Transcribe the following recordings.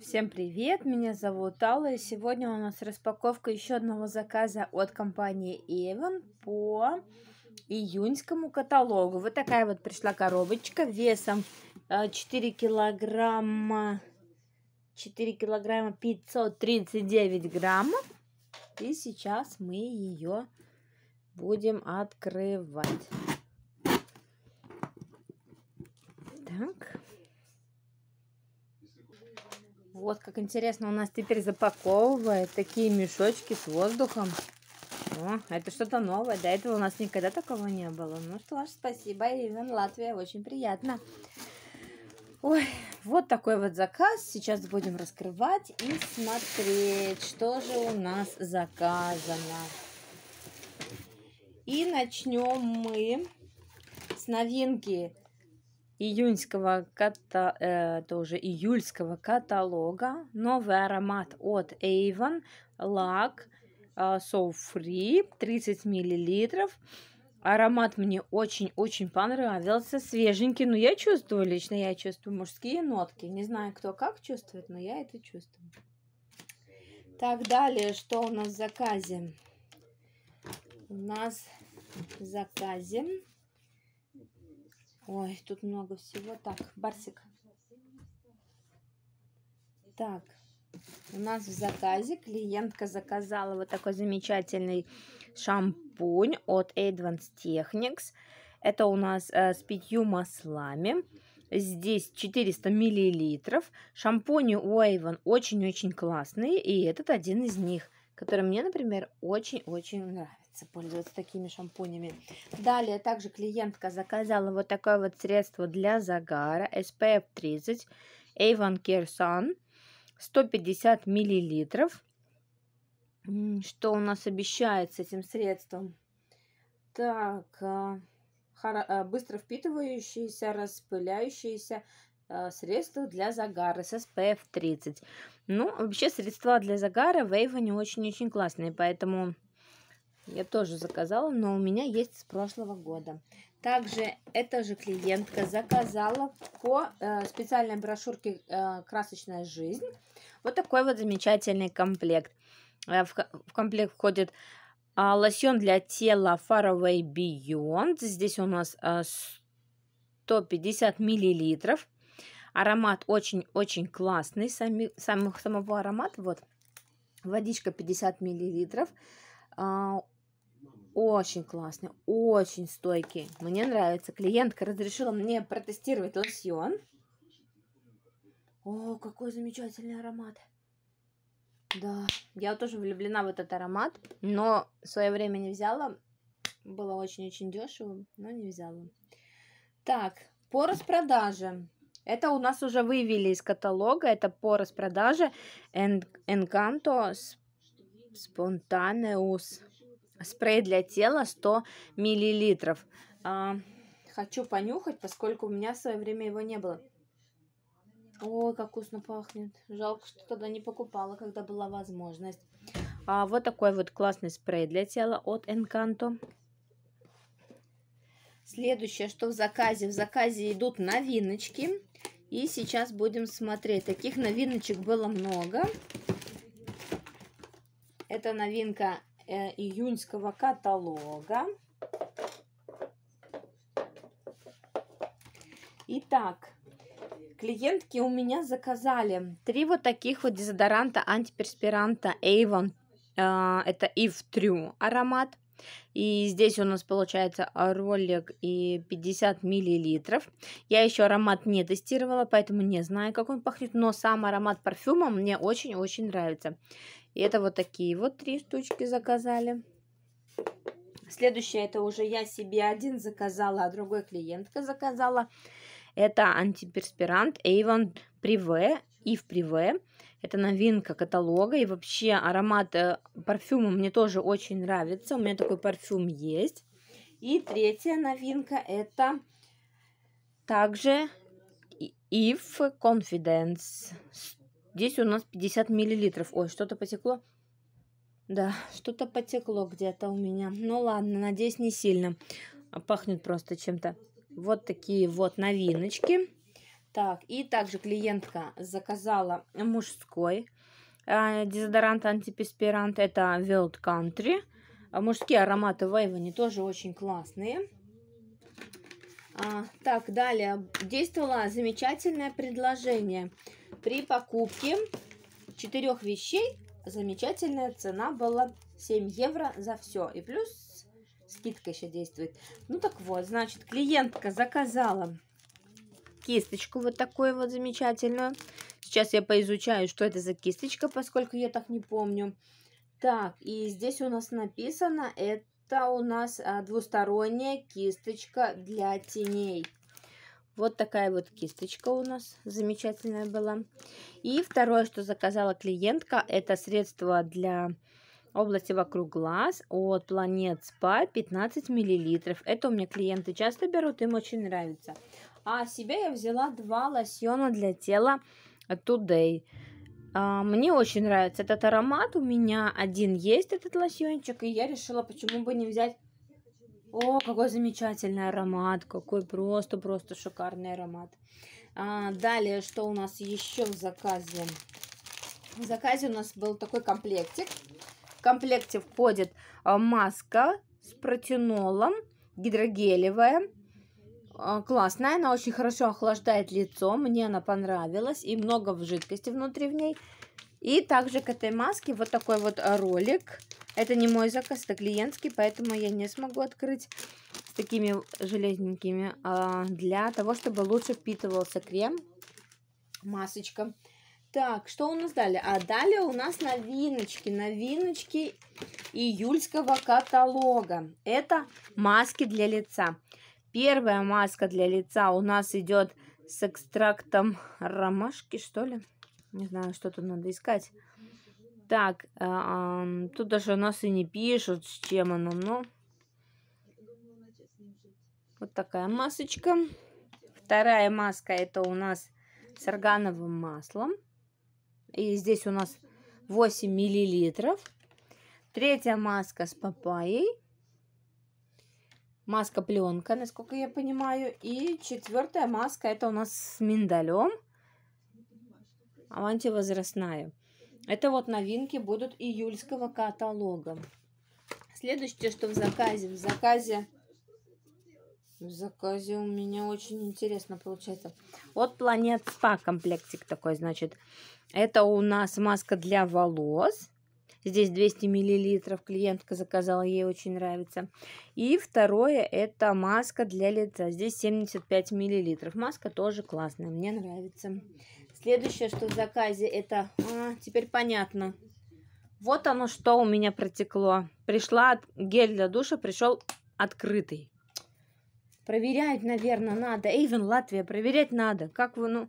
Всем привет, меня зовут Алла, и сегодня у нас распаковка еще одного заказа от компании Avon по июньскому каталогу. Вот такая вот пришла коробочка весом 4 э, килограмма, 4 килограмма 539 граммов. И сейчас мы ее будем открывать. Так. Вот как интересно у нас теперь запаковывает такие мешочки с воздухом. О, это что-то новое. До этого у нас никогда такого не было. Ну что ж, спасибо, Иван Латвия. Очень приятно. Ой, вот такой вот заказ. Сейчас будем раскрывать и смотреть, что же у нас заказано. И начнем мы с новинки июньского ката, э, тоже июльского каталога новый аромат от Avon Лак э, So Free 30 миллилитров Аромат мне очень-очень понравился, свеженький, но ну, я чувствую лично, я чувствую мужские нотки. Не знаю, кто как чувствует, но я это чувствую. Так, далее, что у нас в заказе? У нас в заказе Ой, тут много всего. Так, Барсик. Так, у нас в заказе клиентка заказала вот такой замечательный шампунь от Advanced Technics. Это у нас э, с пятью маслами. Здесь 400 миллилитров. Шампунь у Уэйвен очень-очень классный, И этот один из них, который мне, например, очень-очень нравится нравится пользоваться такими шампунями. Далее также клиентка заказала вот такое вот средство для загара SPF 30 Avon Care Sun 150 миллилитров. Что у нас обещает с этим средством? Так, э, э, быстро впитывающиеся, распыляющиеся э, средства для загара с SPF 30. Ну, вообще средства для загара в Avon очень-очень классные, поэтому я тоже заказала, но у меня есть с прошлого года. Также эта же клиентка заказала по э, специальной брошюрке э, «Красочная жизнь». Вот такой вот замечательный комплект. Э, в, в комплект входит э, лосьон для тела Faraway Beyond. Здесь у нас э, 150 миллилитров. Аромат очень-очень классный. Сами, сам, самого аромата вот водичка 50 миллилитров. А, очень классный, очень стойкий. Мне нравится. Клиентка разрешила мне протестировать лосьон. О, какой замечательный аромат. Да, я тоже влюблена в этот аромат, но в свое время не взяла. Было очень-очень дешево, но не взяла. Так, по распродаже. Это у нас уже вывели из каталога. Это по распродаже Encanto Spontaneous спрей для тела 100 миллилитров. А, хочу понюхать, поскольку у меня в свое время его не было. Ой, как вкусно пахнет. Жалко, что тогда не покупала, когда была возможность. А, вот такой вот классный спрей для тела от Encanto. Следующее, что в заказе. В заказе идут новиночки. И сейчас будем смотреть. Таких новиночек было много. Это новинка Э, июньского каталога. Итак, клиентки у меня заказали три вот таких вот дезодоранта антиперспиранта Avon. Э, это Eve True аромат. И здесь у нас получается ролик и 50 миллилитров. Я еще аромат не тестировала, поэтому не знаю, как он пахнет, но сам аромат парфюма мне очень-очень нравится. И это вот такие вот три штучки заказали. Следующее, это уже я себе один заказала, а другой клиентка заказала. Это антиперспирант Avon Privé, Ив Privé. Это новинка каталога, и вообще аромат э, парфюма мне тоже очень нравится. У меня такой парфюм есть. И третья новинка это также If Confidence Здесь у нас 50 миллилитров. Ой, что-то потекло. Да, что-то потекло где-то у меня. Ну ладно, надеюсь, не сильно. Пахнет просто чем-то. Вот такие вот новиночки. Так, и также клиентка заказала мужской э, дезодорант антиперспирант. Это World Country. Мужские ароматы Wave, они тоже очень классные. А, так, далее. Действовало замечательное предложение. При покупке четырех вещей замечательная цена была 7 евро за все. И плюс скидка еще действует. Ну так вот, значит, клиентка заказала кисточку вот такую вот замечательную. Сейчас я поизучаю, что это за кисточка, поскольку я так не помню. Так, и здесь у нас написано, это у нас а, двусторонняя кисточка для теней. Вот такая вот кисточка у нас замечательная была. И второе, что заказала клиентка, это средство для области вокруг глаз от Planet Spa 15 мл. Это у меня клиенты часто берут, им очень нравится. А себе я взяла два лосьона для тела Today. А, мне очень нравится этот аромат. У меня один есть этот лосьончик, и я решила, почему бы не взять о, какой замечательный аромат, какой просто-просто шикарный аромат. А, далее, что у нас еще в заказе? В заказе у нас был такой комплектик. В комплекте входит а, маска с протинолом, гидрогелевая. А, классная, она очень хорошо охлаждает лицо, мне она понравилась и много в жидкости внутри в ней. И также к этой маске вот такой вот а, ролик. Это не мой заказ, это клиентский, поэтому я не смогу открыть с такими железненькими. А, для того, чтобы лучше впитывался крем, масочка. Так, что у нас далее? А далее у нас новиночки, новиночки июльского каталога. Это маски для лица. Первая маска для лица у нас идет с экстрактом ромашки, что ли? Не знаю, что-то надо искать. Так, э, тут даже у нас и не пишут, с чем оно, но... Вот такая масочка. Вторая маска это у нас с органовым маслом. И здесь у нас 8 миллилитров. Третья маска с папайей. Маска пленка, насколько я понимаю. И четвертая маска это у нас с миндалем антивозрастная. Это вот новинки будут июльского каталога. Следующее, что в заказе. В заказе... В заказе у меня очень интересно получается. Вот Планет Спа комплектик такой, значит. Это у нас маска для волос. Здесь 200 миллилитров. Клиентка заказала, ей очень нравится. И второе, это маска для лица. Здесь 75 миллилитров. Маска тоже классная, мне нравится. Следующее, что в заказе, это... А, теперь понятно. Вот оно, что у меня протекло. Пришла гель для душа, пришел открытый. Проверять, наверное, надо. Эйвен, Латвия, проверять надо. Как вы, ну...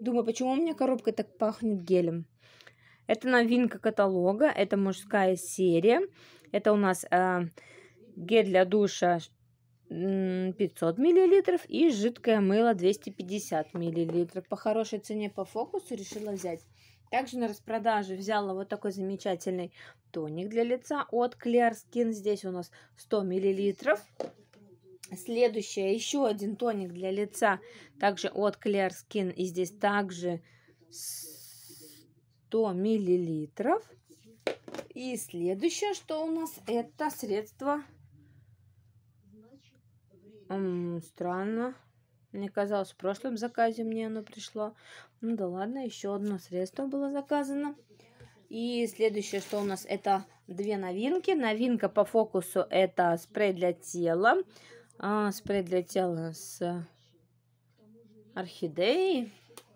Думаю, почему у меня коробка так пахнет гелем? Это новинка каталога, это мужская серия. Это у нас э, гель для душа 500 мл и жидкое мыло 250 мл. По хорошей цене по фокусу решила взять. Также на распродаже взяла вот такой замечательный тоник для лица от Clear Skin. Здесь у нас 100 мл. Следующее, еще один тоник для лица, также от Clear Skin. И здесь также 100 мл. И следующее, что у нас, это средство странно. Мне казалось, в прошлом заказе мне оно пришло. Ну да ладно, еще одно средство было заказано. И следующее, что у нас, это две новинки. Новинка по фокусу это спрей для тела. А, спрей для тела с орхидеей.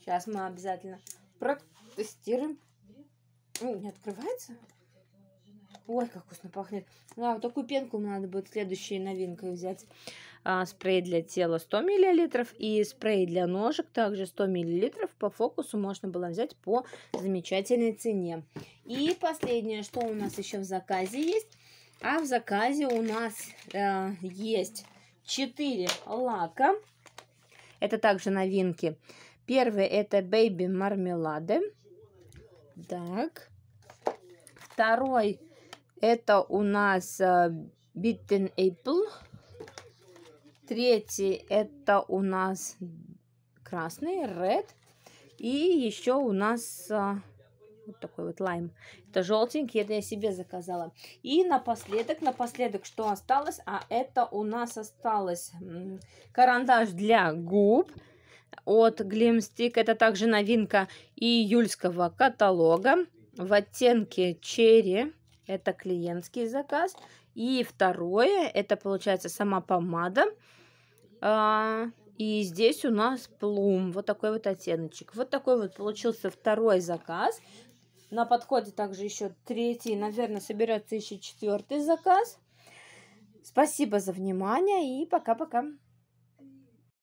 Сейчас мы обязательно протестируем. Ой, не открывается? Ой, как вкусно пахнет. Да, вот такую пенку надо будет следующей новинкой взять. А, спрей для тела 100 мл и спрей для ножек также 100 мл. По фокусу можно было взять по замечательной цене. И последнее, что у нас еще в заказе есть. А в заказе у нас э, есть 4 лака. Это также новинки. Первый это Baby мармелады. Так. Второй это у нас э, Bitten Apple. Третий это у нас красный, red. И еще у нас э, вот такой вот лайм. Это желтенький, это я себе заказала. И напоследок, напоследок, что осталось? А это у нас осталось карандаш для губ от Glimstick. Это также новинка июльского каталога в оттенке черри. Это клиентский заказ. И второе, это получается сама помада. А, и здесь у нас плум, вот такой вот оттеночек. Вот такой вот получился второй заказ. На подходе также еще третий, наверное, соберется еще четвертый заказ. Спасибо за внимание и пока-пока.